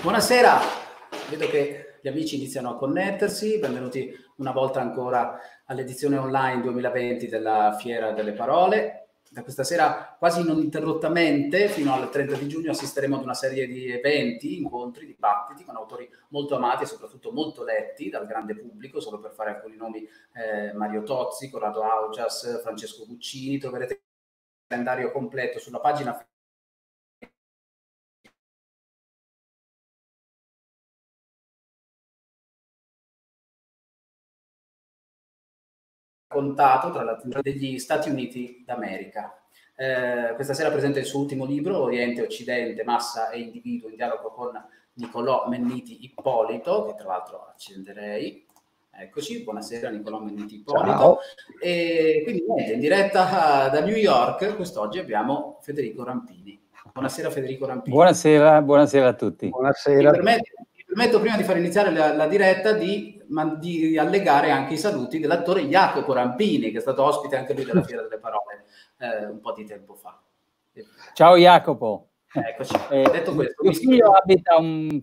Buonasera, vedo che gli amici iniziano a connettersi, benvenuti una volta ancora all'edizione online 2020 della Fiera delle Parole. Da questa sera quasi ininterrottamente fino al 30 di giugno assisteremo ad una serie di eventi, incontri, dibattiti con autori molto amati e soprattutto molto letti dal grande pubblico, solo per fare alcuni nomi, eh, Mario Tozzi, Corrado Augias, Francesco Guccini, troverete il calendario completo sulla pagina raccontato tra la degli Stati Uniti d'America. Eh, questa sera presenta il suo ultimo libro, Oriente, Occidente, Massa e Individuo, in dialogo con Nicolò Menniti Ippolito, che tra l'altro accenderei. Eccoci, buonasera Nicolò Menniti Ippolito. E quindi niente, in diretta da New York, quest'oggi abbiamo Federico Rampini. Buonasera Federico Rampini. Buonasera, buonasera a tutti. Buonasera. Mi permetto, mi permetto prima di far iniziare la, la diretta di ma di allegare anche i saluti dell'attore Jacopo Rampini, che è stato ospite anche lui della Fiera delle Parole eh, un po' di tempo fa. Ciao Jacopo. Eccoci. Eh, Detto questo, mio figlio abita un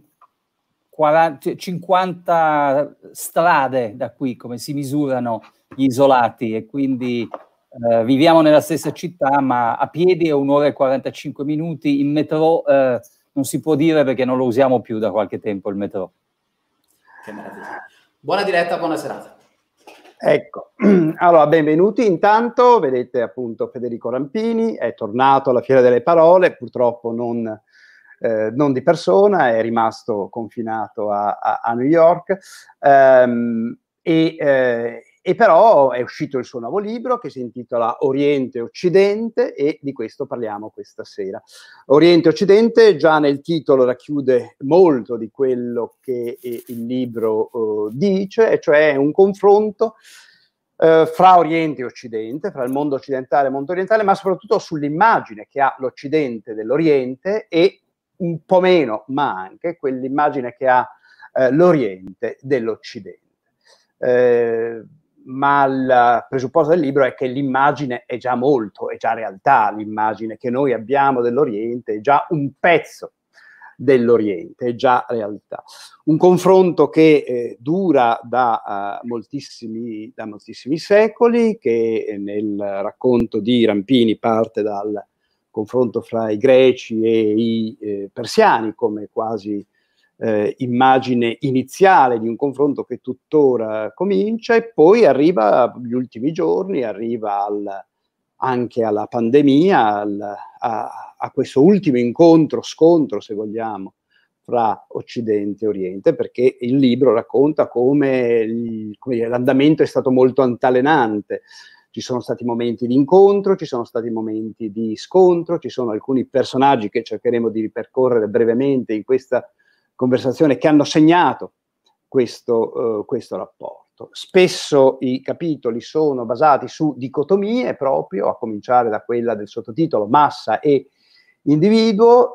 40, 50 cioè, strade da qui, come si misurano gli isolati, e quindi eh, viviamo nella stessa città, ma a piedi è un'ora e 45 minuti, in metro eh, non si può dire perché non lo usiamo più da qualche tempo il metro. Che meraviglia. Buona diretta, buona serata. Ecco, allora benvenuti. Intanto vedete appunto Federico Rampini, è tornato alla Fiera delle Parole, purtroppo non, eh, non di persona, è rimasto confinato a, a, a New York. Um, e, eh, e però è uscito il suo nuovo libro che si intitola Oriente e Occidente e di questo parliamo questa sera. Oriente e Occidente già nel titolo racchiude molto di quello che il libro eh, dice, e cioè un confronto eh, fra Oriente e Occidente, fra il mondo occidentale e il mondo orientale, ma soprattutto sull'immagine che ha l'Occidente dell'Oriente e un po' meno, ma anche quell'immagine che ha eh, l'Oriente dell'Occidente. Eh, ma il presupposto del libro è che l'immagine è già molto, è già realtà, l'immagine che noi abbiamo dell'Oriente è già un pezzo dell'Oriente, è già realtà. Un confronto che eh, dura da, uh, moltissimi, da, moltissimi, secoli, che nel racconto di Rampini parte dal confronto fra i greci e i eh, persiani come quasi eh, immagine iniziale di un confronto che tuttora comincia e poi arriva agli ultimi giorni, arriva al, anche alla pandemia, al, a, a questo ultimo incontro, scontro se vogliamo, fra Occidente e Oriente, perché il libro racconta come, il, come l'andamento è stato molto antalenante. Ci sono stati momenti di incontro, ci sono stati momenti di scontro, ci sono alcuni personaggi che cercheremo di ripercorrere brevemente in questa conversazione che hanno segnato questo, eh, questo rapporto. Spesso i capitoli sono basati su dicotomie proprio, a cominciare da quella del sottotitolo Massa e individuo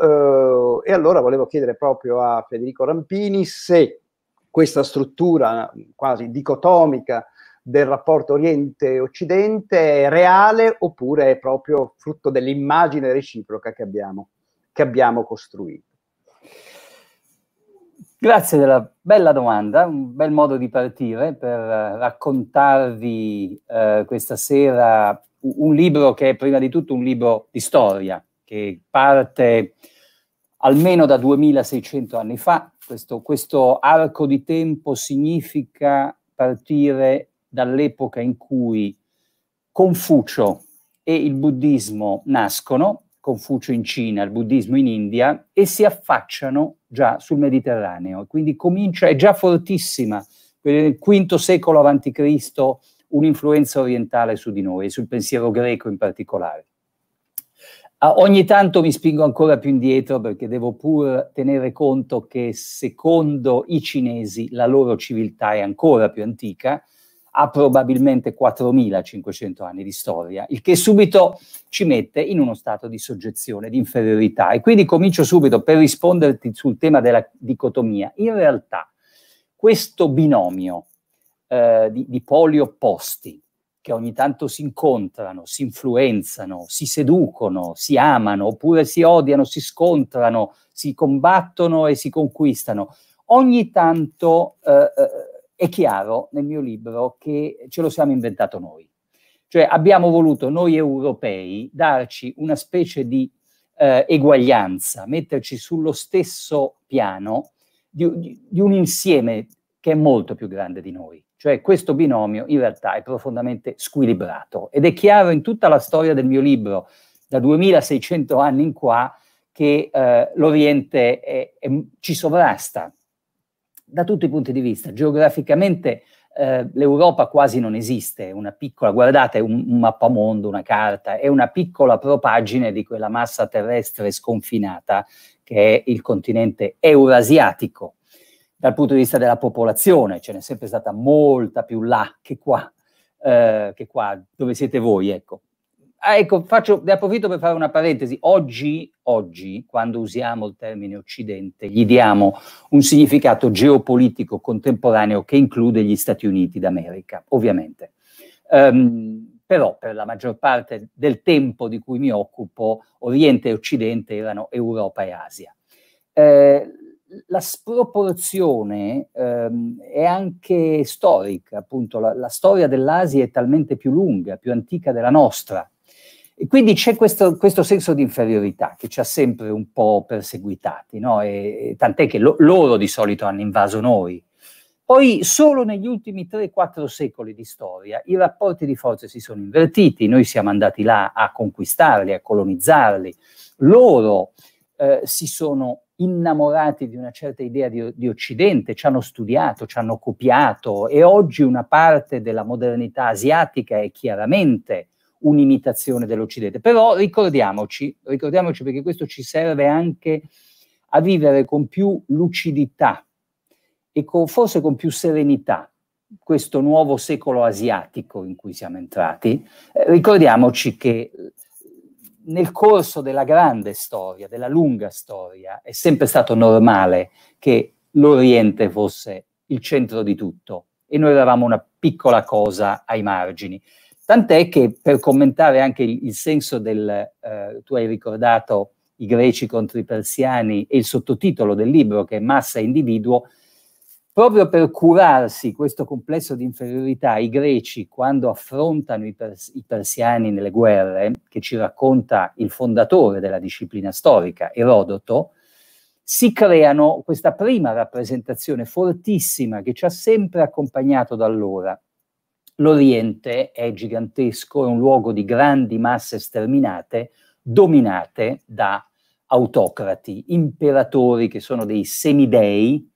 eh, e allora volevo chiedere proprio a Federico Rampini se questa struttura quasi dicotomica del rapporto Oriente-Occidente è reale oppure è proprio frutto dell'immagine reciproca che abbiamo, che abbiamo costruito. Grazie della bella domanda, un bel modo di partire per eh, raccontarvi eh, questa sera un libro che è prima di tutto un libro di storia, che parte almeno da 2600 anni fa. Questo, questo arco di tempo significa partire dall'epoca in cui Confucio e il buddismo nascono Confucio in Cina, il buddismo in India, e si affacciano già sul Mediterraneo. Quindi comincia, è già fortissima, nel V secolo a.C., un'influenza orientale su di noi, sul pensiero greco in particolare. Ah, ogni tanto mi spingo ancora più indietro perché devo pur tenere conto che secondo i cinesi la loro civiltà è ancora più antica, ha probabilmente 4.500 anni di storia, il che subito ci mette in uno stato di soggezione, di inferiorità. E quindi comincio subito per risponderti sul tema della dicotomia. In realtà questo binomio eh, di, di poli opposti, che ogni tanto si incontrano, si influenzano, si seducono, si amano, oppure si odiano, si scontrano, si combattono e si conquistano, ogni tanto... Eh, eh è chiaro nel mio libro che ce lo siamo inventato noi. Cioè abbiamo voluto noi europei darci una specie di eh, eguaglianza, metterci sullo stesso piano di, di un insieme che è molto più grande di noi. Cioè questo binomio in realtà è profondamente squilibrato ed è chiaro in tutta la storia del mio libro, da 2600 anni in qua, che eh, l'Oriente è, è, ci sovrasta da tutti i punti di vista. Geograficamente eh, l'Europa quasi non esiste, è una piccola, guardate, un, un mappamondo, una carta, è una piccola propagine di quella massa terrestre sconfinata che è il continente eurasiatico. Dal punto di vista della popolazione, ce n'è sempre stata molta più là che qua, eh, che qua dove siete voi, ecco. Ah, ecco, faccio, ne approfitto per fare una parentesi. Oggi, oggi, quando usiamo il termine Occidente, gli diamo un significato geopolitico contemporaneo che include gli Stati Uniti d'America, ovviamente. Um, però per la maggior parte del tempo di cui mi occupo, Oriente e Occidente erano Europa e Asia. Eh, la sproporzione ehm, è anche storica, appunto la, la, storia dell'Asia è talmente più lunga, più antica della nostra, e quindi c'è questo, questo, senso di inferiorità che ci ha sempre un po' perseguitati, no? e, tant'è che lo, loro di solito hanno invaso noi. Poi solo negli ultimi 3-4 secoli di storia i rapporti di forze si sono invertiti, noi siamo andati là a conquistarli, a colonizzarli, loro eh, si sono innamorati di una certa idea di, di, Occidente, ci hanno studiato, ci hanno copiato e oggi una parte della modernità asiatica è chiaramente un'imitazione dell'Occidente. Però ricordiamoci, ricordiamoci perché questo ci serve anche a vivere con più lucidità e con, forse con più serenità questo nuovo secolo asiatico in cui siamo entrati. Eh, ricordiamoci che eh, nel corso della grande storia, della lunga storia, è sempre stato normale che l'Oriente fosse il centro di tutto e noi eravamo una piccola cosa ai margini. Tant'è che per commentare anche il, il senso del, eh, tu hai ricordato i greci contro i persiani e il sottotitolo del libro che è Massa e individuo, proprio per curarsi questo complesso di inferiorità, i greci quando affrontano i, pers- i, persiani nelle guerre, che ci racconta il fondatore della disciplina storica, Erodoto, si creano questa prima rappresentazione fortissima che ci ha sempre accompagnato da allora, l'Oriente è gigantesco, è un luogo di grandi masse sterminate, dominate da autocrati, imperatori che sono dei semidei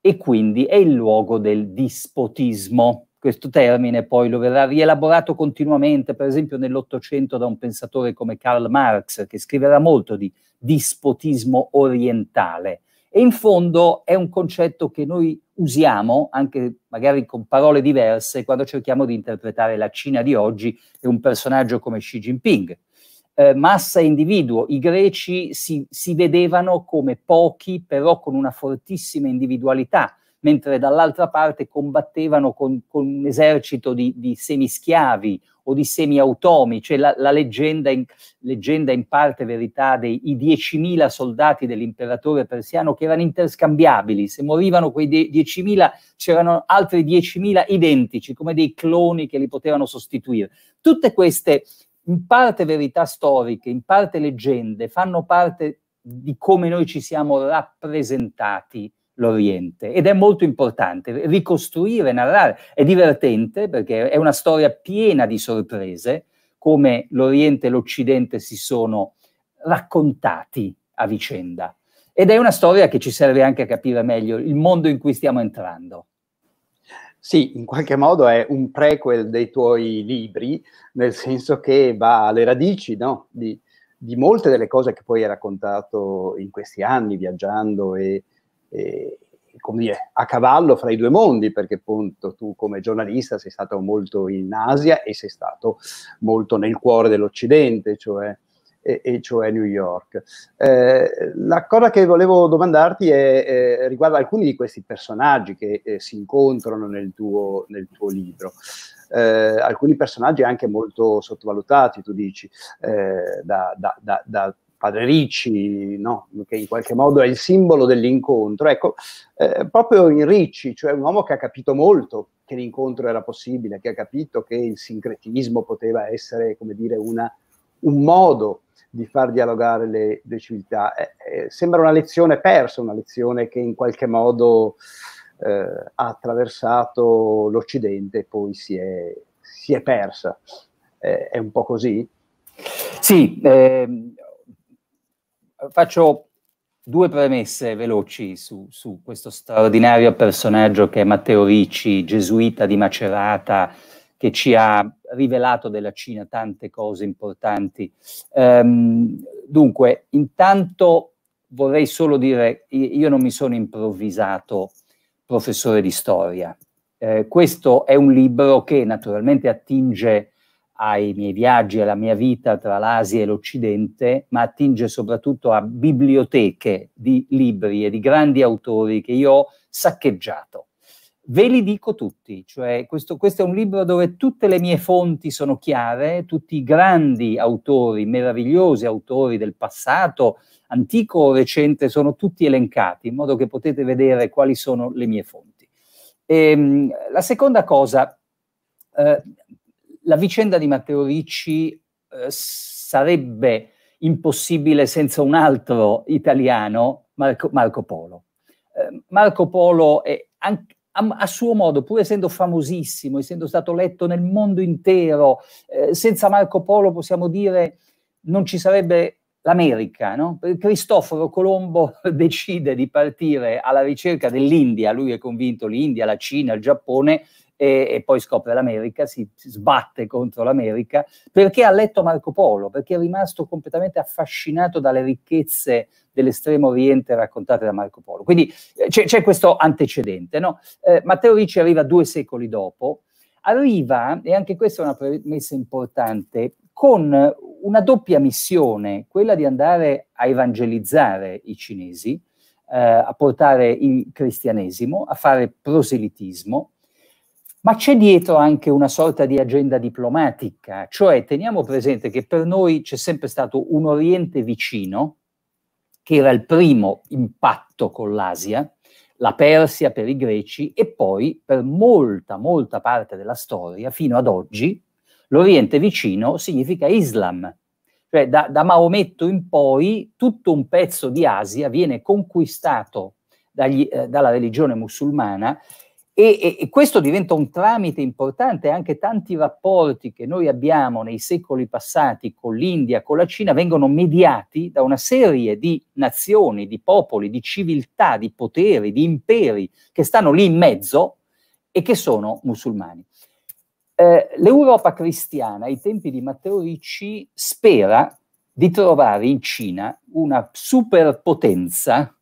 e quindi è il luogo del dispotismo. Questo termine poi lo verrà rielaborato continuamente, per esempio nell'Ottocento da un pensatore come Karl Marx, che scriverà molto di dispotismo orientale. E in fondo è un concetto che noi usiamo, anche magari con parole diverse, quando cerchiamo di interpretare la Cina di oggi e un personaggio come Xi Jinping. Eh, massa e individuo, i greci si, si vedevano come pochi, però con una fortissima individualità, mentre dall'altra parte combattevano con, con un esercito di, di semischiavi o di semiautomi, cioè la, la leggenda, in, leggenda, in, parte verità dei 10.000 soldati dell'imperatore persiano che erano interscambiabili, se morivano quei 10.000 c'erano altri 10.000 identici, come dei cloni che li potevano sostituire. Tutte queste in parte verità storiche, in parte leggende, fanno parte di come noi ci siamo rappresentati l'Oriente ed è molto importante ricostruire, narrare. È divertente perché è una storia piena di sorprese, come l'Oriente e l'Occidente si sono raccontati a vicenda. Ed è una storia che ci serve anche a capire meglio il mondo in cui stiamo entrando. Sì, in qualche modo è un prequel dei tuoi libri, nel senso che va alle radici no? di, di, molte delle cose che poi hai raccontato in questi anni viaggiando e, eh, come dire, a cavallo fra i due mondi, perché appunto tu come giornalista sei stato molto in Asia e sei stato molto nel cuore dell'Occidente, cioè, e, e cioè New York. Eh, la cosa che volevo domandarti è, eh, riguarda alcuni di questi personaggi che eh, si incontrano nel tuo, nel tuo libro. Eh, alcuni personaggi anche molto sottovalutati, tu dici, eh, da, da, da, padre Ricci, no? che in qualche modo è il simbolo dell'incontro, ecco, eh, proprio in Ricci, cioè un uomo che ha capito molto che l'incontro era possibile, che ha capito che il sincretismo poteva essere, come dire, una, un modo di far dialogare le, le civiltà. Eh, eh, sembra una lezione persa, una lezione che in qualche modo eh, ha attraversato l'Occidente e poi si è, si è persa. Eh, è un po' così? Sì, ehm, faccio due premesse veloci su, su, questo straordinario personaggio che è Matteo Ricci, gesuita di Macerata, che ci ha rivelato della Cina tante cose importanti. Ehm, dunque, intanto vorrei solo dire, io non mi sono improvvisato professore di storia. Eh, questo è un libro che naturalmente attinge ai miei viaggi, alla mia vita tra l'Asia e l'Occidente, ma attinge soprattutto a biblioteche di libri e di grandi autori che io ho saccheggiato. Ve li dico tutti, cioè questo, questo è un libro dove tutte le mie fonti sono chiare, tutti i grandi autori, meravigliosi autori del passato, antico o recente, sono tutti elencati, in modo che potete vedere quali sono le mie fonti. E, ehm, la seconda cosa, eh, la vicenda di Matteo Ricci eh, sarebbe impossibile senza un altro italiano, Marco, Marco Polo. Eh, Marco Polo è anche, a, suo modo, pur essendo famosissimo, essendo stato letto nel mondo intero, eh, senza Marco Polo possiamo dire non ci sarebbe l'America, no? Cristoforo Colombo decide di partire alla ricerca dell'India, lui è convinto l'India, la Cina, il Giappone, e, e poi scopre l'America, si, si sbatte contro l'America, perché ha letto Marco Polo, perché è rimasto completamente affascinato dalle ricchezze dell'estremo oriente raccontate da Marco Polo. Quindi eh, c'è, questo antecedente. No? Eh, Matteo Ricci arriva due secoli dopo, arriva, e anche questa è una premessa importante, con una doppia missione, quella di andare a evangelizzare i cinesi, eh, a portare il cristianesimo, a fare proselitismo, ma c'è dietro anche una sorta di agenda diplomatica, cioè teniamo presente che per noi c'è sempre stato un Oriente vicino, che era il primo impatto con l'Asia, la Persia per i greci e poi per molta, molta parte della storia, fino ad oggi, l'Oriente vicino significa Islam. Cioè da, da Maometto in poi tutto un pezzo di Asia viene conquistato dagli, eh, dalla religione musulmana e, e, e, questo diventa un tramite importante, anche tanti rapporti che noi abbiamo nei secoli passati con l'India, con la Cina, vengono mediati da una serie di nazioni, di popoli, di civiltà, di poteri, di imperi che stanno lì in mezzo e che sono musulmani. Eh, L'Europa cristiana, ai tempi di Matteo Ricci, spera di trovare in Cina una superpotenza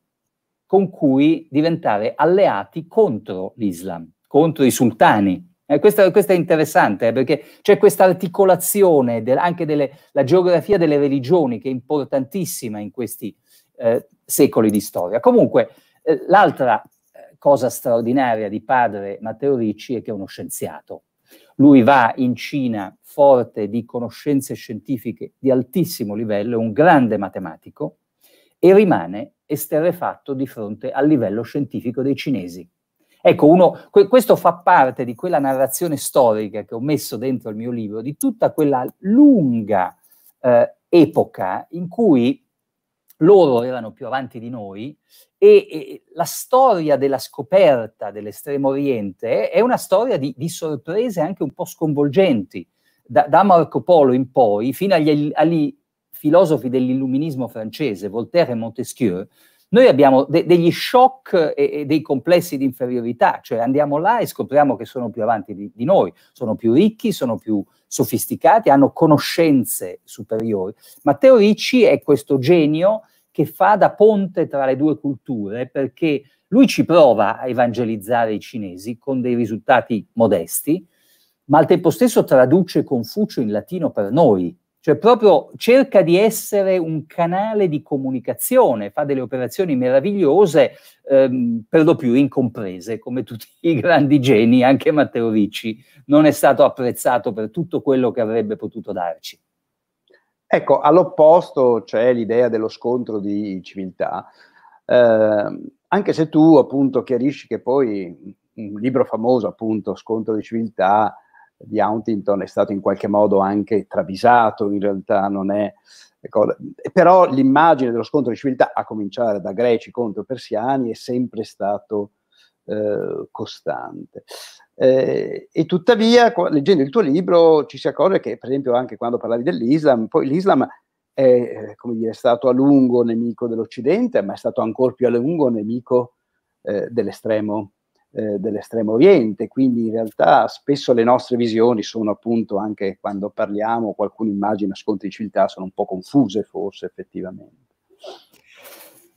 con cui diventare alleati contro l'Islam, contro i sultani. Eh, questo, questo, è interessante eh, perché c'è questa articolazione del, anche della geografia delle religioni che è importantissima in questi eh, secoli di storia. Comunque, eh, l'altra eh, cosa straordinaria di padre Matteo Ricci è che è uno scienziato. Lui va in Cina forte di conoscenze scientifiche di altissimo livello, è un grande matematico e rimane esterrefatto di fronte al livello scientifico dei cinesi. Ecco, uno, que- questo fa parte di quella narrazione storica che ho messo dentro il mio libro, di tutta quella lunga eh, epoca in cui loro erano più avanti di noi e, e la storia della scoperta dell'estremo oriente è una storia di, di sorprese anche un po' sconvolgenti. Da, da, Marco Polo in poi, fino agli, agli filosofi dell'illuminismo francese, Voltaire e Montesquieu, noi abbiamo de- degli shock e-, e-, dei complessi di inferiorità, cioè andiamo là e scopriamo che sono più avanti di-, di noi, sono più ricchi, sono più sofisticati, hanno conoscenze superiori. Matteo Ricci è questo genio che fa da ponte tra le due culture perché lui ci prova a evangelizzare i cinesi con dei risultati modesti, ma al tempo stesso traduce Confucio in latino per noi, cioè proprio cerca di essere un canale di comunicazione, fa delle operazioni meravigliose, ehm, per lo più incomprese, come tutti i grandi geni, anche Matteo Ricci non è stato apprezzato per tutto quello che avrebbe potuto darci. Ecco, all'opposto c'è l'idea dello scontro di civiltà, eh, anche se tu appunto chiarisci che poi un libro famoso, appunto, Scontro di civiltà, di Huntington è stato in qualche modo anche travisato, in realtà non è... Però l'immagine dello scontro di civiltà, a cominciare da greci contro persiani, è sempre stato eh, costante. Eh, e tuttavia, leggendo il tuo libro, ci si accorge che, per esempio, anche quando parlavi dell'Islam, poi l'Islam è, eh, dire, stato a lungo nemico dell'Occidente, ma è stato ancora più a lungo nemico eh, dell'estremo eh, dell'estremo oriente, quindi in realtà spesso le nostre visioni sono appunto anche quando parliamo, qualcuno immagina scontri di civiltà, sono un po' confuse forse effettivamente.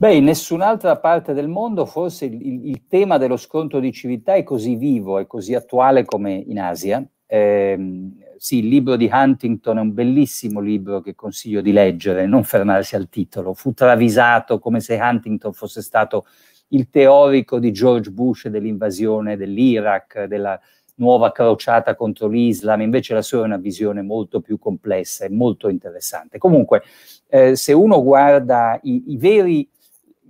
Beh, in nessun'altra parte del mondo forse il, il, il tema dello scontro di civiltà è così vivo, è così attuale come in Asia. Eh, sì, il libro di Huntington è un bellissimo libro che consiglio di leggere, non fermarsi al titolo. Fu travisato come se Huntington fosse stato il teorico di George Bush dell'invasione dell'Iraq, della nuova crociata contro l'Islam, invece la sua è una visione molto più complessa e molto interessante. Comunque, eh, se uno guarda i, i, veri,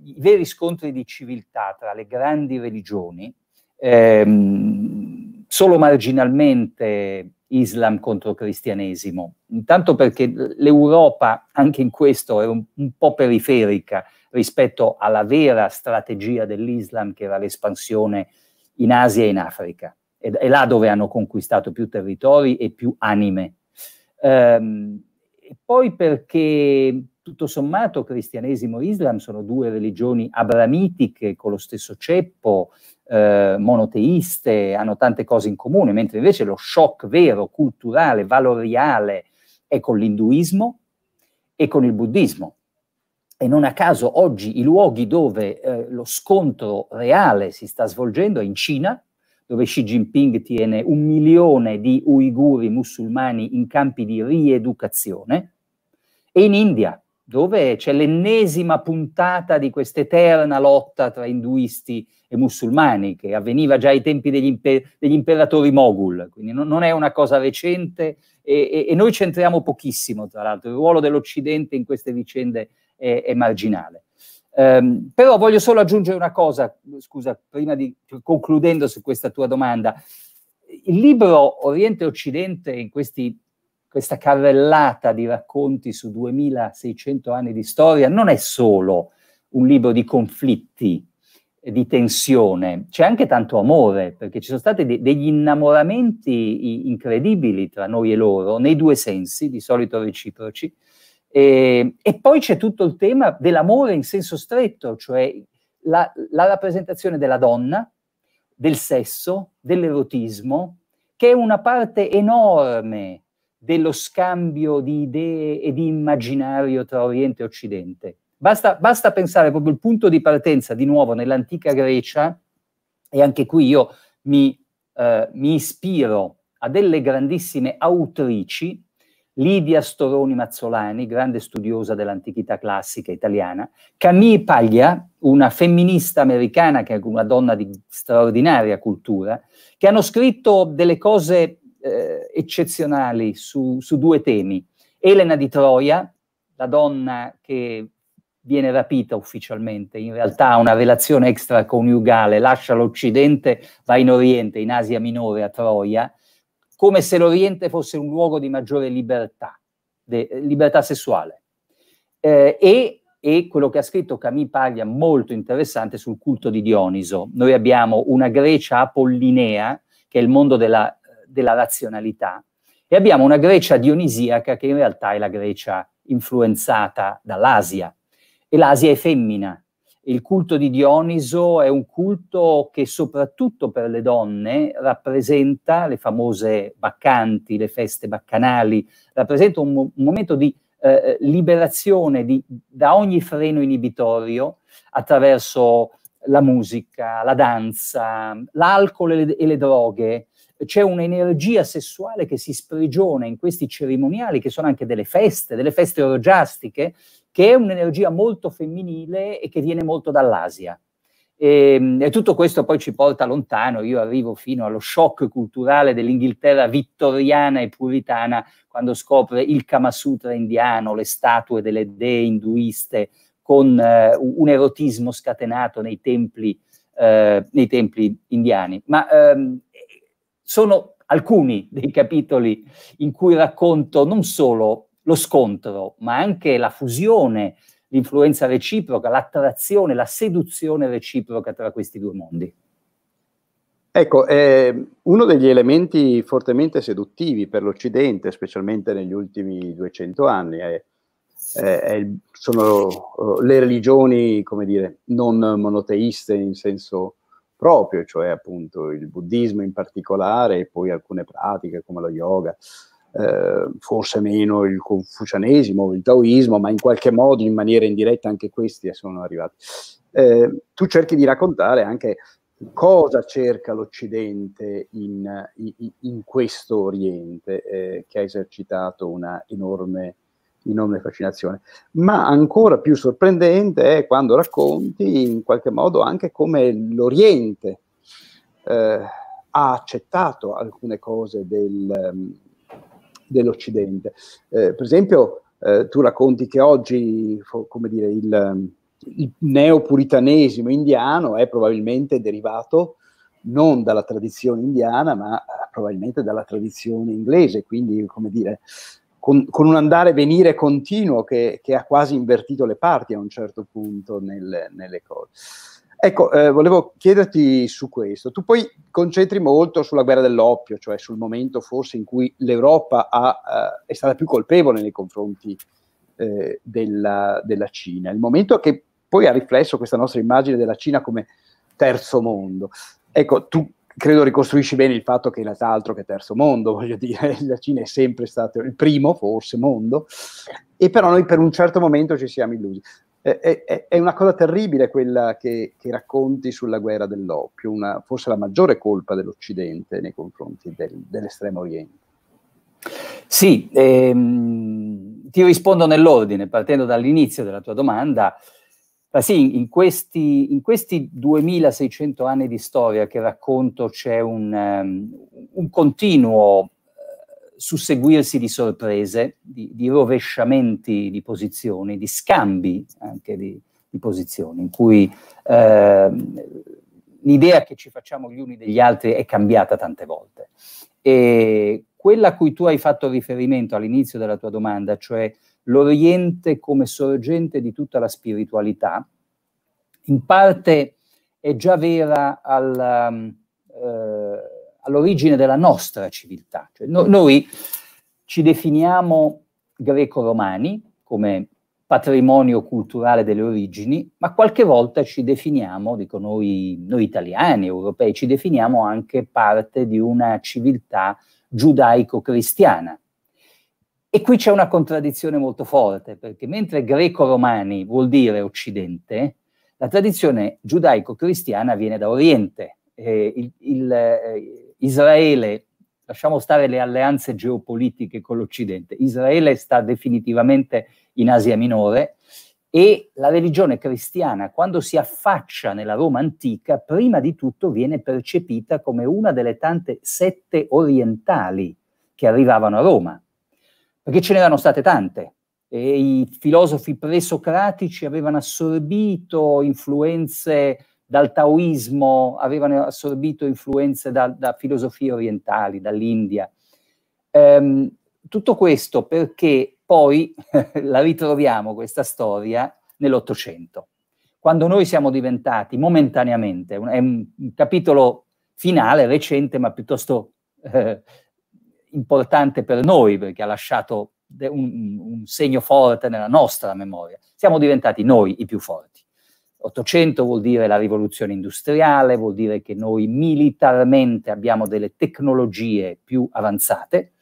i, veri, scontri di civiltà tra le grandi religioni, ehm, solo marginalmente Islam contro cristianesimo, intanto perché l'Europa anche in questo è un, un po' periferica rispetto alla vera strategia dell'Islam che era l'espansione in Asia e in Africa. è là dove hanno conquistato più territori e più anime. Ehm, e poi perché tutto sommato cristianesimo e islam sono due religioni abramitiche con lo stesso ceppo, eh, monoteiste, hanno tante cose in comune, mentre invece lo shock vero, culturale, valoriale è con l'induismo e con il buddismo. E non a caso oggi i luoghi dove eh, lo scontro reale si sta svolgendo è in Cina, dove Xi Jinping tiene un milione di uiguri musulmani in campi di rieducazione, e in India, dove c'è l'ennesima puntata di quest'eterna lotta tra induisti e musulmani, che avveniva già ai tempi degli, imper- degli imperatori mogul, quindi non, non, è una cosa recente e, e, e noi c'entriamo pochissimo, tra l'altro, il ruolo dell'Occidente in queste vicende e, e marginale. Um, però voglio solo aggiungere una cosa, scusa, prima di concludendo su questa tua domanda. Il libro Oriente e Occidente in questi, questa carrellata di racconti su 2600 anni di storia non è solo un libro di conflitti, di tensione, c'è anche tanto amore, perché ci sono stati de- degli innamoramenti incredibili tra noi e loro, nei due sensi, di solito reciproci, e, ehm, e poi c'è tutto il tema dell'amore in senso stretto, cioè la, la rappresentazione della donna, del sesso, dell'erotismo, che è una parte enorme dello scambio di idee e di immaginario tra Oriente e Occidente. Basta, basta, pensare proprio il punto di partenza, di nuovo, nell'antica Grecia, e anche qui io mi, eh, mi ispiro a delle grandissime autrici Lidia Storoni Mazzolani, grande studiosa dell'antichità classica italiana, Camille Paglia, una femminista americana che è una donna di straordinaria cultura, che hanno scritto delle cose eh, eccezionali su, su due temi. Elena di Troia, la donna che viene rapita ufficialmente, in realtà ha una relazione extraconiugale, lascia l'Occidente, va in Oriente, in Asia Minore, a Troia, come se l'Oriente fosse un luogo di maggiore libertà, de, libertà sessuale. Eh, e, e, quello che ha scritto Camille Paglia, molto interessante, sul culto di Dioniso. Noi abbiamo una Grecia apollinea, che è il mondo della, della razionalità, e abbiamo una Grecia dionisiaca, che in realtà è la Grecia influenzata dall'Asia. E l'Asia è femmina, il culto di Dioniso è un culto che soprattutto per le donne rappresenta le famose baccanti, le feste baccanali, rappresenta un, un momento di eh, eh, liberazione di, da ogni freno inibitorio attraverso la musica, la danza, l'alcol e le, e le droghe. C'è un'energia sessuale che si sprigiona in questi cerimoniali, che sono anche delle feste, delle feste orgiastiche, che è un'energia molto femminile e che viene molto dall'Asia. E, ehm, e, tutto questo poi ci porta lontano, io arrivo fino allo shock culturale dell'Inghilterra vittoriana e puritana quando scopre il Kama Sutra indiano, le statue delle dee induiste con eh, un erotismo scatenato nei templi, eh, nei templi indiani. Ma ehm, sono alcuni dei capitoli in cui racconto non solo lo scontro, ma anche la fusione, l'influenza reciproca, l'attrazione, la seduzione reciproca tra questi due mondi. Ecco, eh, uno degli elementi fortemente seduttivi per l'Occidente, specialmente negli ultimi 200 anni, è, è, sono eh, le religioni, come dire, non monoteiste in senso proprio, cioè appunto il buddismo in particolare e poi alcune pratiche come lo yoga eh, forse meno il confucianesimo, il taoismo, ma in qualche modo in maniera indiretta anche questi sono arrivati. Eh, tu cerchi di raccontare anche cosa cerca l'Occidente in, in, in questo Oriente eh, che ha esercitato una enorme, enorme fascinazione. Ma ancora più sorprendente è quando racconti in qualche modo anche come l'Oriente eh, ha accettato alcune cose del, dell'Occidente. Eh, per esempio, eh, tu racconti che oggi, come dire, il, il neopuritanesimo indiano è probabilmente derivato non dalla tradizione indiana, ma eh, probabilmente dalla tradizione inglese, quindi, come dire, con, con, un andare e venire continuo che, che, ha quasi invertito le parti a un certo punto nel, nelle cose. Ecco, eh, volevo chiederti su questo. Tu poi concentri molto sulla guerra dell'oppio, cioè sul momento forse in cui l'Europa ha, eh, è stata più colpevole nei confronti eh, della, della, Cina, il momento che poi ha riflesso questa nostra immagine della Cina come terzo mondo. Ecco, tu credo ricostruisci bene il fatto che in realtà altro che terzo mondo, voglio dire, la Cina è sempre stata il primo, forse, mondo, e però noi per un certo momento ci siamo illusi. È, è, è, una cosa terribile quella che, che racconti sulla guerra dell'oppio, una, forse la maggiore colpa dell'Occidente nei confronti del, dell'estremo oriente. Sì, ehm, ti rispondo nell'ordine, partendo dall'inizio della tua domanda. Ma ah, sì, in questi, in questi 2600 anni di storia che racconto c'è un, um, un continuo susseguirsi di sorprese, di, di, rovesciamenti di posizioni, di scambi anche di, di posizioni, in cui eh, l'idea che ci facciamo gli uni degli altri è cambiata tante volte. E quella a cui tu hai fatto riferimento all'inizio della tua domanda, cioè l'Oriente come sorgente di tutta la spiritualità, in parte è già vera al... Um, eh, all'origine della nostra civiltà. Cioè, no, noi ci definiamo greco-romani come patrimonio culturale delle origini, ma qualche volta ci definiamo, dico noi, noi italiani, europei, ci definiamo anche parte di una civiltà giudaico-cristiana. E qui c'è una contraddizione molto forte, perché mentre greco-romani vuol dire occidente, la tradizione giudaico-cristiana viene da Oriente. Eh, il, il, eh, Israele, lasciamo stare le alleanze geopolitiche con l'Occidente, Israele sta definitivamente in Asia Minore e la religione cristiana, quando si affaccia nella Roma antica, prima di tutto viene percepita come una delle tante sette orientali che arrivavano a Roma, perché ce n'erano state tante. E I filosofi presocratici avevano assorbito influenze dal taoismo, avevano assorbito influenze da, da filosofie orientali, dall'India. Ehm, tutto questo perché poi la ritroviamo questa storia nell'Ottocento, quando noi siamo diventati momentaneamente, un, è un, un capitolo finale, recente, ma piuttosto eh, importante per noi, perché ha lasciato un, un segno forte nella nostra memoria. Siamo diventati noi i più forti. Ottocento vuol dire la rivoluzione industriale, vuol dire che noi militarmente abbiamo delle tecnologie più avanzate,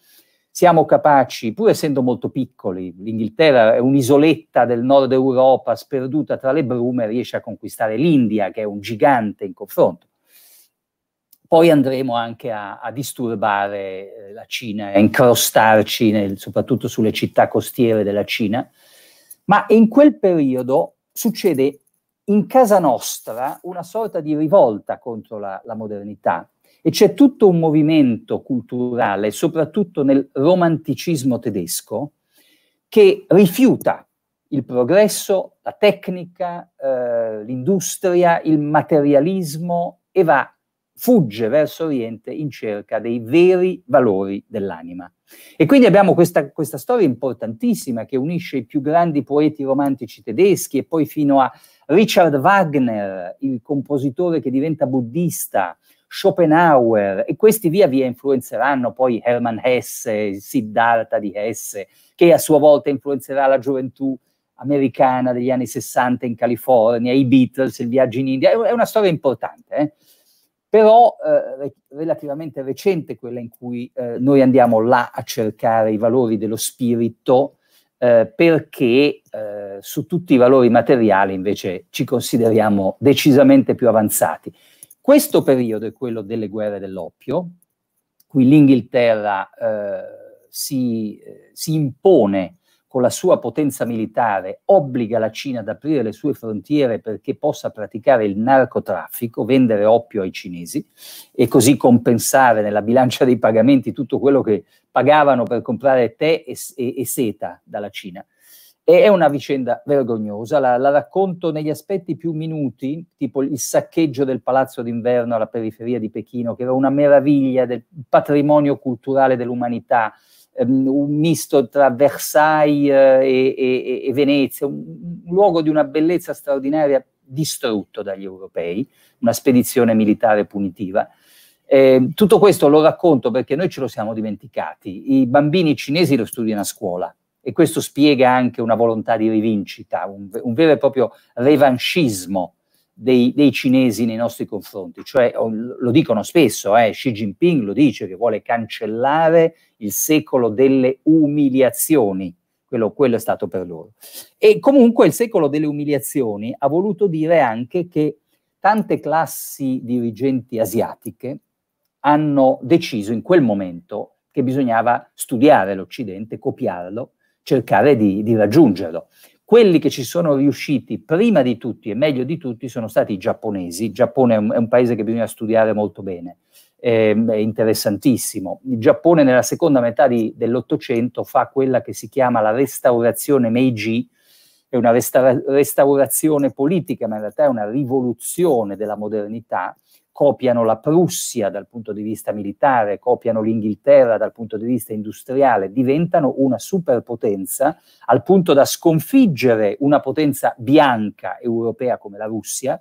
siamo capaci, pur essendo molto piccoli, l'Inghilterra è un'isoletta del nord Europa sperduta tra le brume, riesce a conquistare l'India, che è un gigante in confronto. Poi andremo anche a, a disturbare eh, la Cina, a incrostarci nel, soprattutto sulle città costiere della Cina, ma in quel periodo succede in casa nostra una sorta di rivolta contro la, la modernità e c'è tutto un movimento culturale, soprattutto nel romanticismo tedesco, che rifiuta il progresso, la tecnica, eh, l'industria, il materialismo e va fugge verso Oriente in cerca dei veri valori dell'anima. E quindi abbiamo questa, questa, storia importantissima che unisce i più grandi poeti romantici tedeschi e poi fino a Richard Wagner, il compositore che diventa buddista, Schopenhauer e questi via via influenzeranno poi Hermann Hesse, Siddhartha di Hesse, che a sua volta influenzerà la gioventù americana degli anni 60 in California, i Beatles, il viaggio in India. È una storia importante. Eh? però eh, relativamente recente quella in cui eh, noi andiamo là a cercare i valori dello spirito eh, perché eh, su tutti i valori materiali invece ci consideriamo decisamente più avanzati. Questo periodo è quello delle guerre dell'oppio, qui l'Inghilterra eh, si, eh, si, impone con la sua potenza militare obbliga la Cina ad aprire le sue frontiere perché possa praticare il narcotraffico, vendere oppio ai cinesi e così compensare nella bilancia dei pagamenti tutto quello che pagavano per comprare tè e, e, e seta dalla Cina. E è una vicenda vergognosa, la, la, racconto negli aspetti più minuti, tipo il saccheggio del palazzo d'inverno alla periferia di Pechino, che era una meraviglia del patrimonio culturale dell'umanità, Ehm, un misto tra Versailles eh, e, e, e Venezia, un, luogo di una bellezza straordinaria distrutto dagli europei, una spedizione militare punitiva. Eh, tutto questo lo racconto perché noi ce lo siamo dimenticati. I bambini cinesi lo studiano a scuola e questo spiega anche una volontà di rivincita, un, un vero e proprio revanchismo dei, dei, cinesi nei nostri confronti, cioè lo dicono spesso, eh, Xi Jinping lo dice che vuole cancellare il secolo delle umiliazioni, quello, quello, è stato per loro. E comunque il secolo delle umiliazioni ha voluto dire anche che tante classi dirigenti asiatiche hanno deciso in quel momento che bisognava studiare l'Occidente, copiarlo, cercare di, di raggiungerlo. Quelli che ci sono riusciti prima di tutti e meglio di tutti sono stati i giapponesi. Il Giappone è un, è un paese che bisogna studiare molto bene, eh, è interessantissimo. Il Giappone nella seconda metà di, dell'Ottocento fa quella che si chiama la restaurazione Meiji, è una resta- restaurazione politica, ma in realtà è una rivoluzione della modernità copiano la Prussia dal punto di vista militare, copiano l'Inghilterra dal punto di vista industriale, diventano una superpotenza al punto da sconfiggere una potenza bianca europea come la Russia,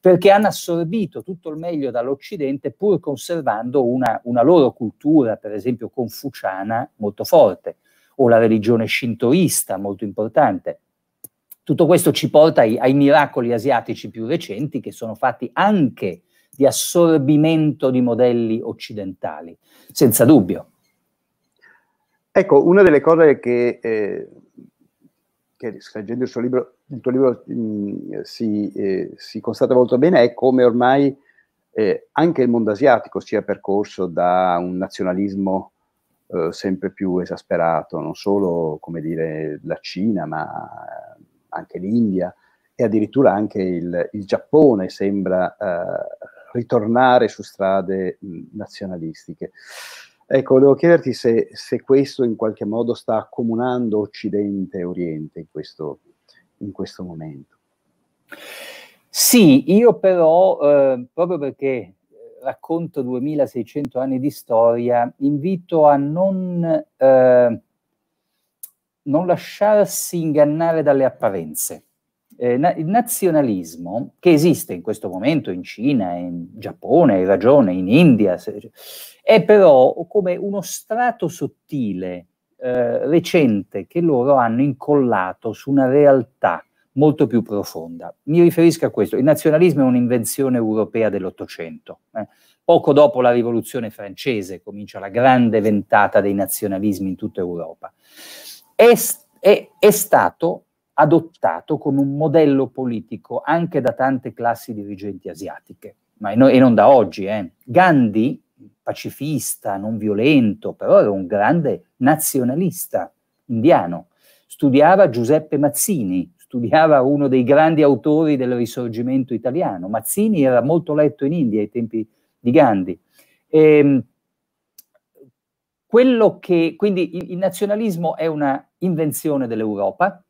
perché hanno assorbito tutto il meglio dall'Occidente pur conservando una, una loro cultura, per esempio confuciana, molto forte, o la religione shintoista, molto importante. Tutto questo ci porta ai, ai miracoli asiatici più recenti che sono fatti anche di assorbimento di modelli occidentali, senza dubbio. Ecco, una delle cose che, eh, che leggendo il, libro, il, tuo libro mh, si, eh, si, constata molto bene è come ormai eh, anche il mondo asiatico sia percorso da un nazionalismo eh, sempre più esasperato, non solo come dire, la Cina, ma anche l'India e addirittura anche il, il Giappone sembra eh, ritornare su strade mm, nazionalistiche. Ecco, volevo chiederti se, se, questo in qualche modo sta accomunando Occidente e Oriente in questo, in questo momento. Sì, io però, eh, proprio perché racconto 2600 anni di storia, invito a non, eh, non lasciarsi ingannare dalle apparenze eh, na- il nazionalismo che esiste in questo momento in Cina, in Giappone, hai ragione, in India, se, è però come uno strato sottile eh, recente che loro hanno incollato su una realtà molto più profonda. Mi riferisco a questo, il nazionalismo è un'invenzione europea dell'Ottocento. Eh. Poco dopo la rivoluzione francese comincia la grande ventata dei nazionalismi in tutta Europa. È, è, è stato adottato come un modello politico anche da tante classi dirigenti asiatiche, ma no, e non da oggi. Eh. Gandhi, pacifista, non violento, però era un grande nazionalista indiano. Studiava Giuseppe Mazzini, studiava uno dei grandi autori del risorgimento italiano. Mazzini era molto letto in India ai tempi di Gandhi. E, ehm, che, quindi il, il nazionalismo è una invenzione dell'Europa,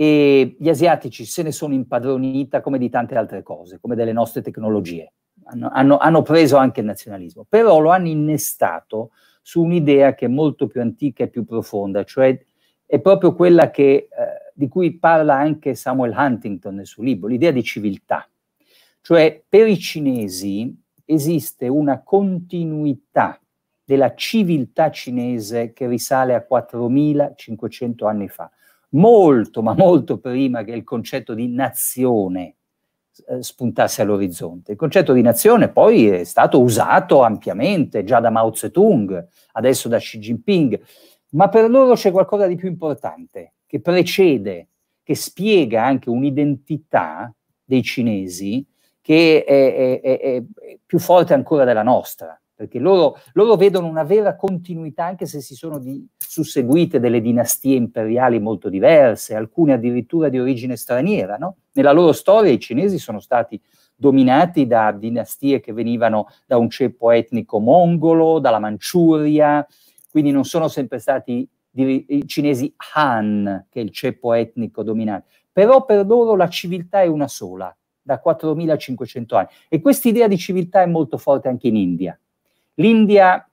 e gli asiatici se ne sono impadronita come di tante altre cose, come delle nostre tecnologie. Hanno, hanno, hanno preso anche il nazionalismo, però lo hanno innestato su un'idea che è molto più antica e più profonda, cioè è proprio quella che, eh, di cui parla anche Samuel Huntington nel suo libro, l'idea di civiltà. Cioè per i cinesi esiste una continuità della civiltà cinese che risale a 4.500 anni fa molto, ma molto prima che il concetto di nazione eh, spuntasse all'orizzonte. Il concetto di nazione poi è stato usato ampiamente già da Mao Zedong, adesso da Xi Jinping, ma per loro c'è qualcosa di più importante, che precede, che spiega anche un'identità dei cinesi che è, è, è, è più forte ancora della nostra perché loro, loro, vedono una vera continuità, anche se si sono di, susseguite delle dinastie imperiali molto diverse, alcune addirittura di origine straniera. No? Nella loro storia i cinesi sono stati dominati da dinastie che venivano da un ceppo etnico mongolo, dalla Manciuria, quindi non sono sempre stati i cinesi Han, che è il ceppo etnico dominante. Però per loro la civiltà è una sola, da 4.500 anni. E questa idea di civiltà è molto forte anche in India L'India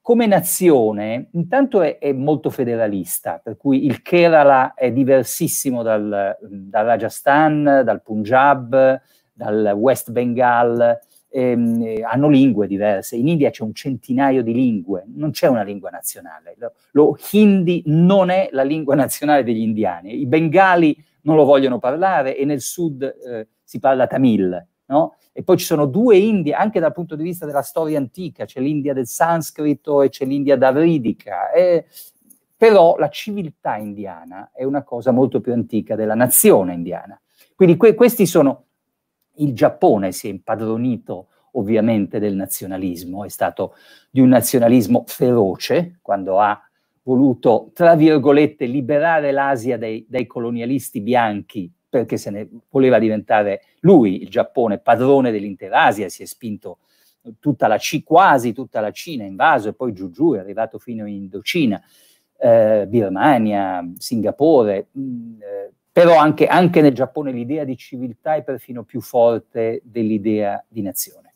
come nazione intanto è, è, molto federalista, per cui il Kerala è diversissimo dal, dal Rajasthan, dal Punjab, dal West Bengal, ehm, hanno lingue diverse. In India c'è un centinaio di lingue, non c'è una lingua nazionale. Lo, lo hindi non è la lingua nazionale degli indiani. I bengali non lo vogliono parlare e nel sud eh, si parla tamil no? E poi ci sono due Indie, anche dal punto di vista della storia antica, c'è l'India del sanscrito e c'è l'India davridica. E, però la civiltà indiana è una cosa molto più antica della nazione indiana. Quindi que- questi sono... Il Giappone si è impadronito ovviamente del nazionalismo, è stato di un nazionalismo feroce quando ha voluto, tra virgolette, liberare l'Asia dai, dai colonialisti bianchi perché se ne voleva diventare lui, il Giappone, padrone dell'intera Asia, si è spinto eh, tutta la C, quasi tutta la Cina, invaso e poi giù giù, è arrivato fino in Indocina, eh, Birmania, Singapore, mh, mm, eh, però anche, anche nel Giappone l'idea di civiltà è perfino più forte dell'idea di nazione.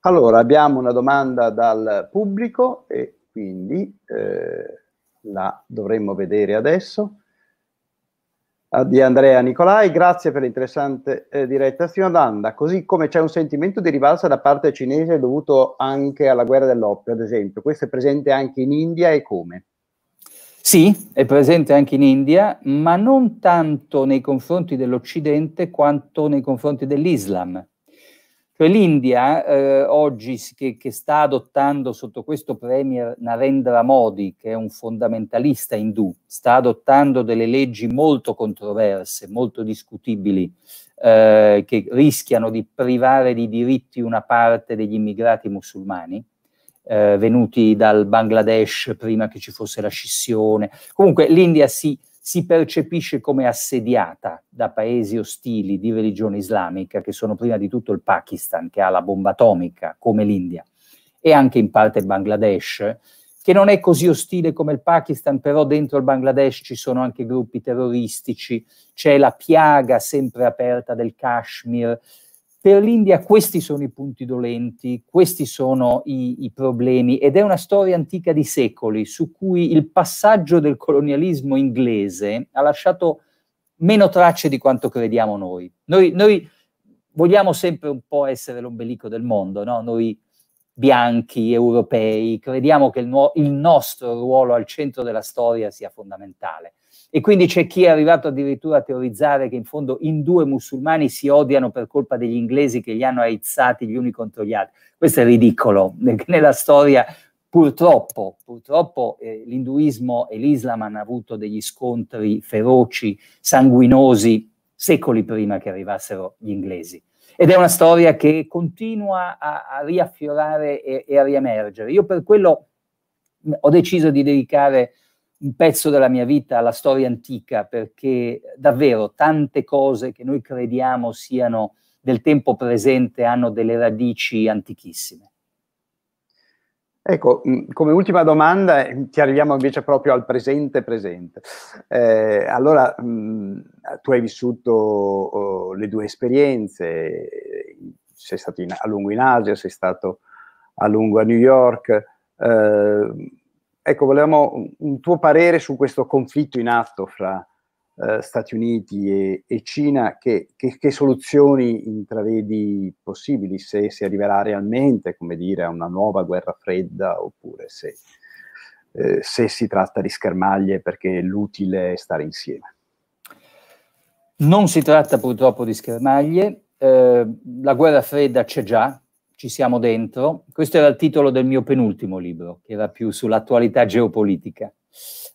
Allora, abbiamo una domanda dal pubblico e quindi eh, la dovremmo vedere adesso. Eh, di Andrea Nicolai, grazie per l'interessante eh, diretta. Stima domanda, così come c'è un sentimento di rivalsa da parte cinese dovuto anche alla guerra dell'oppio, ad esempio, questo è presente anche in India e come? Sì, è presente anche in India, ma non tanto nei confronti dell'Occidente quanto nei confronti dell'Islam. Cioè l'India eh, oggi che, che, sta adottando sotto questo premier Narendra Modi, che è un fondamentalista indù, sta adottando delle leggi molto controverse, molto discutibili, eh, che rischiano di privare di diritti una parte degli immigrati musulmani. Eh, venuti dal Bangladesh prima che ci fosse la scissione. Comunque l'India si, si percepisce come assediata da paesi ostili di religione islamica, che sono prima di tutto il Pakistan, che ha la bomba atomica, come l'India, e anche in parte il Bangladesh, che non è così ostile come il Pakistan, però dentro il Bangladesh ci sono anche gruppi terroristici, c'è la piaga sempre aperta del Kashmir, per l'India questi sono i punti dolenti, questi sono i, i, problemi ed è una storia antica di secoli su cui il passaggio del colonialismo inglese ha lasciato meno tracce di quanto crediamo noi. Noi, noi vogliamo sempre un po' essere l'ombelico del mondo, no? noi bianchi, europei, crediamo che il, nuo- il nostro ruolo al centro della storia sia fondamentale. E quindi c'è chi è arrivato addirittura a teorizzare che in fondo indù e musulmani si odiano per colpa degli inglesi che li hanno aizzati gli uni contro gli altri. Questo è ridicolo, nella storia purtroppo, purtroppo eh, l'induismo e l'Islam hanno avuto degli scontri feroci, sanguinosi, secoli prima che arrivassero gli inglesi. Ed è una storia che continua a, a riaffiorare e, e a riemergere. Io per quello ho deciso di dedicare un pezzo della mia vita, la storia antica, perché davvero tante cose che noi crediamo siano del tempo presente hanno delle radici antichissime. Ecco, mm, come ultima domanda ti mm, arriviamo invece proprio al presente presente. Eh, allora, mh, mm, tu hai vissuto oh, le due esperienze, eh, sei stato in, a lungo in Asia, sei stato a lungo a New York. Eh, ecco, volevamo un, tuo parere su questo conflitto in atto fra eh, Stati Uniti e, e Cina, che, che, che, soluzioni intravedi possibili se si arriverà realmente, come dire, a una nuova guerra fredda oppure se, eh, se si tratta di schermaglie perché l'utile è stare insieme. Non si tratta purtroppo di schermaglie, eh, la guerra fredda c'è già, ci siamo dentro. Questo era il titolo del mio penultimo libro, che era più sull'attualità geopolitica.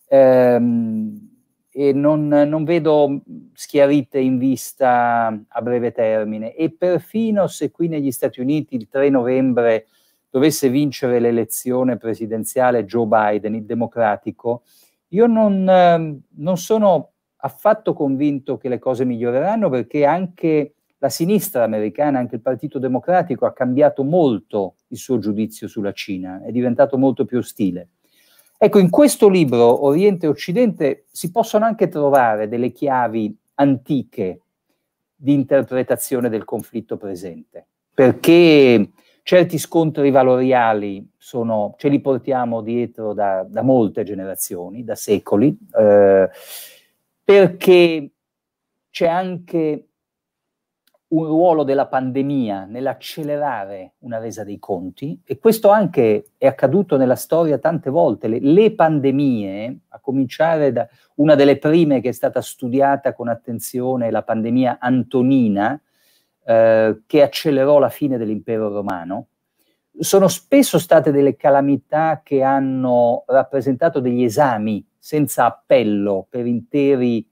Ehm, e non, non, vedo schiarite in vista a breve termine. E perfino se qui negli Stati Uniti il 3 novembre dovesse vincere l'elezione presidenziale Joe Biden, il democratico, io non, ehm, non sono affatto convinto che le cose miglioreranno perché anche la sinistra americana, anche il Partito Democratico, ha cambiato molto il suo giudizio sulla Cina, è diventato molto più ostile. Ecco, in questo libro, Oriente e Occidente, si possono anche trovare delle chiavi antiche di interpretazione del conflitto presente, perché certi scontri valoriali sono, ce li portiamo dietro da, da molte generazioni, da secoli, eh, perché c'è anche un ruolo della pandemia nell'accelerare una resa dei conti e questo anche è accaduto nella storia tante volte. Le, le pandemie, a cominciare da una delle prime che è stata studiata con attenzione, la pandemia antonina, eh, che accelerò la fine dell'impero romano, sono spesso state delle calamità che hanno rappresentato degli esami senza appello per interi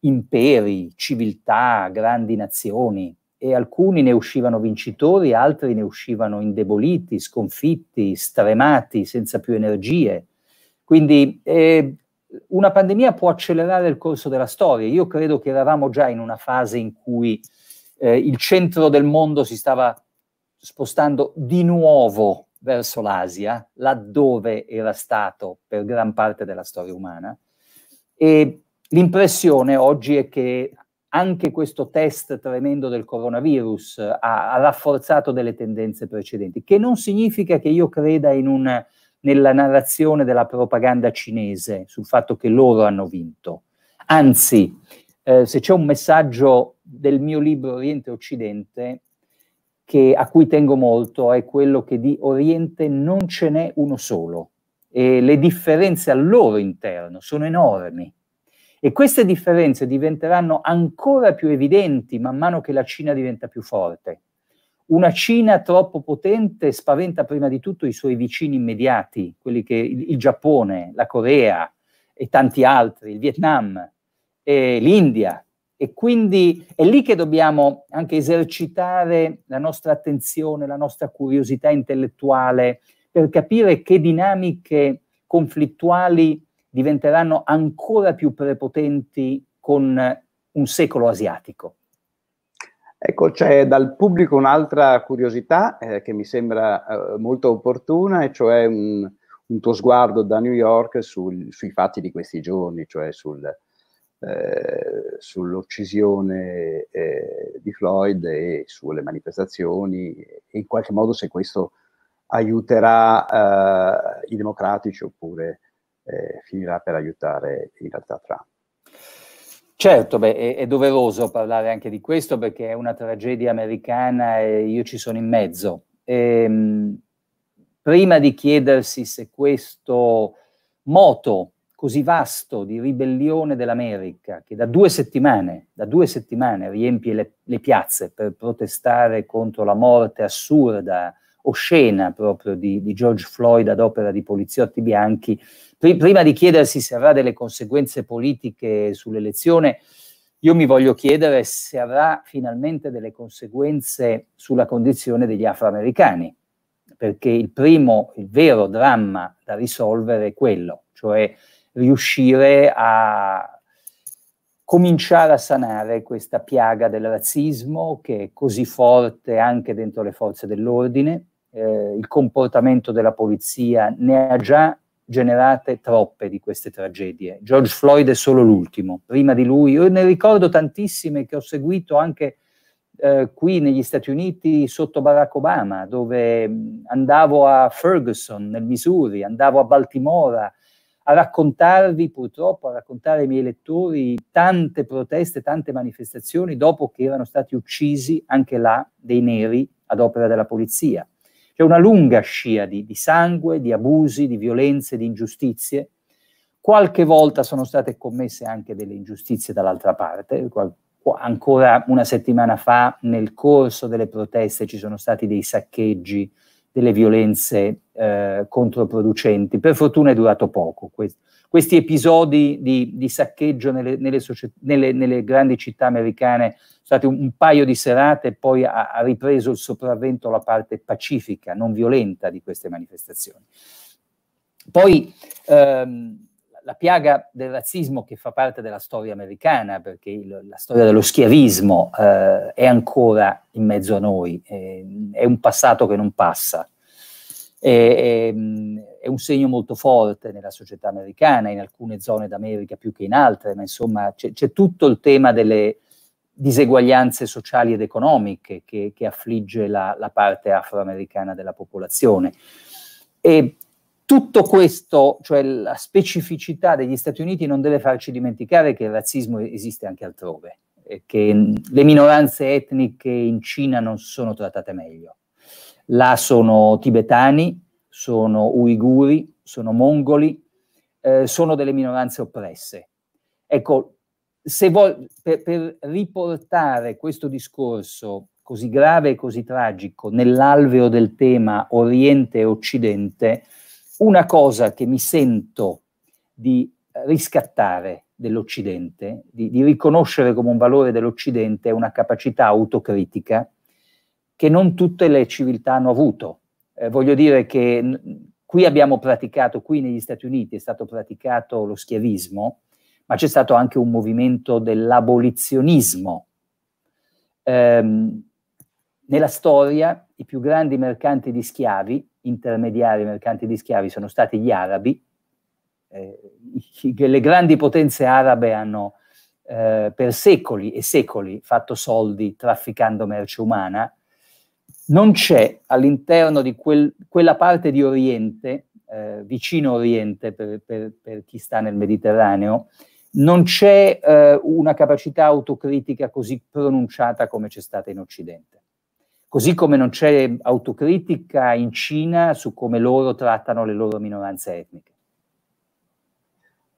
imperi, civiltà, grandi nazioni e alcuni ne uscivano vincitori, altri ne uscivano indeboliti, sconfitti, stremati, senza più energie. Quindi eh, una pandemia può accelerare il corso della storia. Io credo che eravamo già in una fase in cui eh, il centro del mondo si stava spostando di nuovo verso l'Asia, laddove era stato per gran parte della storia umana. E L'impressione oggi è che anche questo test tremendo del coronavirus ha, ha rafforzato delle tendenze precedenti, che non significa che io creda un, nella narrazione della propaganda cinese sul fatto che loro hanno vinto. Anzi, eh, se c'è un messaggio del mio libro Oriente Occidente, che, a cui tengo molto è quello che di Oriente non ce n'è uno solo e le differenze al loro interno sono enormi. E queste differenze diventeranno ancora più evidenti man mano che la Cina diventa più forte. Una Cina troppo potente spaventa prima di tutto i suoi vicini immediati, quelli che il, il Giappone, la Corea e tanti altri, il Vietnam, l'India. E quindi è lì che dobbiamo anche esercitare la nostra attenzione, la nostra curiosità intellettuale per capire che dinamiche conflittuali diventeranno ancora più prepotenti con un secolo asiatico. Ecco, c'è dal pubblico un'altra curiosità eh, che mi sembra eh, molto opportuna, e cioè un, un, tuo sguardo da New York sul, sui fatti di questi giorni, cioè sul, eh, sull'uccisione eh, di Floyd e sulle manifestazioni, e in qualche modo se questo aiuterà eh, i democratici oppure eh, finirà per aiutare in realtà Trump. Certo, beh, è, è, doveroso parlare anche di questo perché è una tragedia americana e io ci sono in mezzo. Ehm, prima di chiedersi se questo moto così vasto di ribellione dell'America che da due settimane, da due settimane riempie le, le, piazze per protestare contro la morte assurda, oscena proprio di, di George Floyd ad opera di poliziotti bianchi, prima di chiedersi se avrà delle conseguenze politiche sull'elezione, io mi voglio chiedere se avrà finalmente delle conseguenze sulla condizione degli afroamericani, perché il primo, il vero dramma da risolvere è quello, cioè riuscire a cominciare a sanare questa piaga del razzismo che è così forte anche dentro le forze dell'ordine. Eh, il comportamento della polizia ne ha già generate troppe di queste tragedie. George Floyd è solo l'ultimo, prima di lui. Io ne ricordo tantissime che ho seguito anche eh, qui negli Stati Uniti sotto Barack Obama, dove mm, andavo a Ferguson nel Missouri, andavo a Baltimora a raccontarvi, purtroppo, a raccontare ai miei lettori tante proteste, tante manifestazioni dopo che erano stati uccisi anche là dei neri ad opera della polizia. C'è una lunga scia di, di sangue, di abusi, di violenze, di ingiustizie. Qualche volta sono state commesse anche delle ingiustizie dall'altra parte, ancora una settimana fa nel corso delle proteste ci sono stati dei saccheggi, delle violenze eh, controproducenti. Per fortuna è durato poco, questo, questi episodi di, di saccheggio nelle, nelle, società, nelle, nelle, grandi città americane sono stati un, un paio di serate e poi ha, ha, ripreso il sopravvento la parte pacifica, non violenta di queste manifestazioni. Poi ehm, la piaga del razzismo che fa parte della storia americana, perché il, la storia dello schiavismo eh, è ancora in mezzo a noi, eh, è un passato che non passa è, è un segno molto forte nella società americana, in alcune zone d'America più che in altre, ma insomma c'è, c'è tutto il tema delle diseguaglianze sociali ed economiche che, che affligge la, la, parte afroamericana della popolazione. E tutto questo, cioè la specificità degli Stati Uniti, non deve farci dimenticare che il razzismo esiste anche altrove, e che le minoranze etniche in Cina non sono trattate meglio Là sono tibetani, sono uiguri, sono mongoli, eh, sono delle minoranze oppresse. Ecco, se vol- per, per riportare questo discorso così grave e così tragico nell'alveo del tema Oriente e Occidente, una cosa che mi sento di riscattare dell'Occidente, di, di, riconoscere come un valore dell'Occidente è una capacità autocritica che non tutte le civiltà hanno avuto. Eh, voglio dire che qui abbiamo praticato, qui negli Stati Uniti è stato praticato lo schiavismo, ma c'è stato anche un movimento dell'abolizionismo. Eh, nella storia i più grandi mercanti di schiavi, intermediari mercanti di schiavi, sono stati gli arabi. Eh, le grandi potenze arabe hanno eh, per secoli e secoli fatto soldi trafficando merce umana non c'è all'interno di quel, quella parte di Oriente, eh, vicino Oriente per, per, per, chi sta nel Mediterraneo, non c'è eh, una capacità autocritica così pronunciata come c'è stata in Occidente. Così come non c'è autocritica in Cina su come loro trattano le loro minoranze etniche.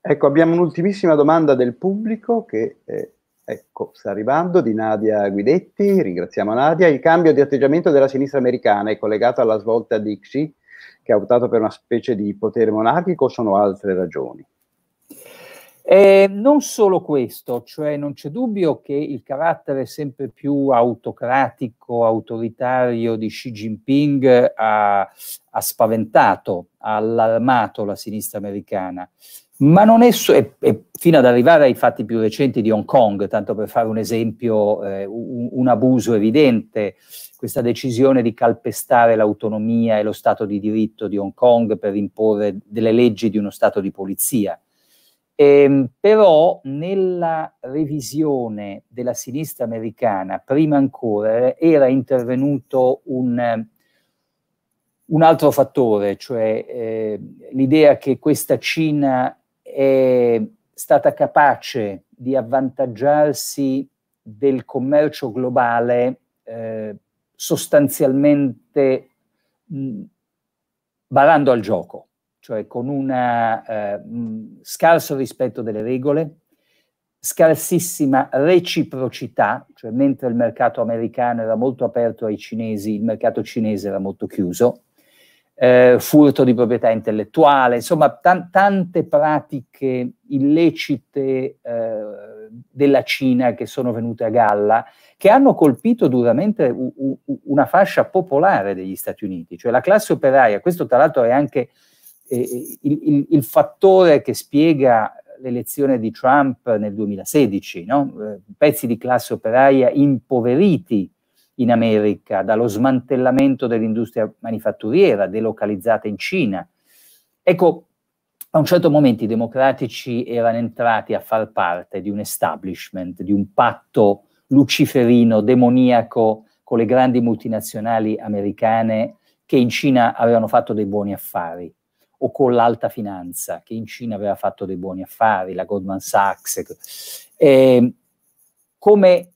Ecco, abbiamo un'ultimissima domanda del pubblico che eh, Ecco, sta arrivando di Nadia Guidetti, ringraziamo Nadia. Il cambio di atteggiamento della sinistra americana è collegato alla svolta di Xi, che ha optato per una specie di potere monarchico, o sono altre ragioni? Eh, non solo questo, cioè non c'è dubbio che il carattere sempre più autocratico, autoritario di Xi Jinping ha, ha spaventato, ha allarmato la sinistra americana ma non è, so- e, e fino ad arrivare ai fatti più recenti di Hong Kong, tanto per fare un esempio, eh, un, un, abuso evidente, questa decisione di calpestare l'autonomia e lo Stato di diritto di Hong Kong per imporre delle leggi di uno Stato di polizia. Ehm, però nella revisione della sinistra americana, prima ancora, era intervenuto un, un altro fattore, cioè eh, l'idea che questa Cina è stata capace di avvantaggiarsi del commercio globale eh, sostanzialmente mh, barando al gioco, cioè con un eh, scarso rispetto delle regole, scarsissima reciprocità, cioè mentre il mercato americano era molto aperto ai cinesi, il mercato cinese era molto chiuso, eh, furto di proprietà intellettuale, insomma tan- tante pratiche illecite eh, della Cina che sono venute a galla, che hanno colpito duramente u- u- una fascia popolare degli Stati Uniti, cioè la classe operaia, questo tra l'altro è anche eh, il, il, il, fattore che spiega l'elezione di Trump nel 2016, no? Eh, pezzi di classe operaia impoveriti in America, dallo smantellamento dell'industria manifatturiera delocalizzata in Cina. Ecco, a un certo momento i democratici erano entrati a far parte di un establishment, di un patto luciferino, demoniaco con le grandi multinazionali americane che in Cina avevano fatto dei buoni affari o con l'alta finanza che in Cina aveva fatto dei buoni affari, la Goldman Sachs. Eh, come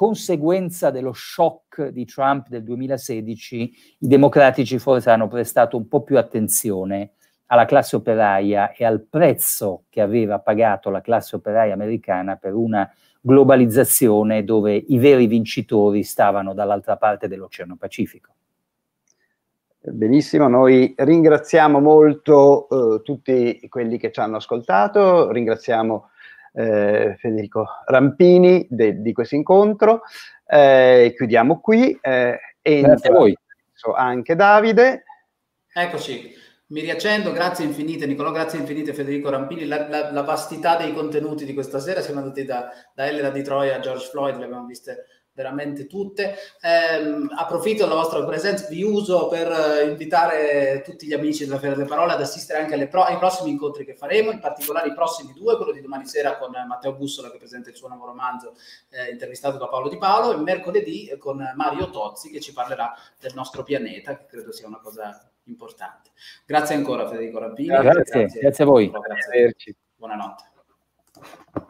conseguenza dello shock di Trump del 2016, i democratici forse hanno prestato un po' più attenzione alla classe operaia e al prezzo che aveva pagato la classe operaia americana per una globalizzazione dove i veri vincitori stavano dall'altra parte dell'Oceano Pacifico. Benissimo, noi ringraziamo molto eh, tutti quelli che ci hanno ascoltato, ringraziamo eh, Federico Rampini de, di questo incontro. Eh, chiudiamo qui. Eh, entra anche Davide. Eccoci. Mi riaccendo, grazie infinite Nicolò, grazie infinite Federico Rampini, la, la, la, vastità dei contenuti di questa sera, siamo andati da, da Elena di Troia a George Floyd, le abbiamo viste veramente tutte. Eh, approfitto della vostra presenza, vi uso per eh, invitare tutti gli amici della Fiera delle Parole ad assistere anche pro- ai prossimi incontri che faremo, in particolare i prossimi due, quello di domani sera con Matteo Bussola che presenta il suo nuovo romanzo eh, intervistato da Paolo Di Paolo e mercoledì eh, con Mario Tozzi che ci parlerà del nostro pianeta, che credo sia una cosa importante. Grazie ancora Federico Rampini. Grazie, grazie, grazie a voi. Grazie. Buonanotte.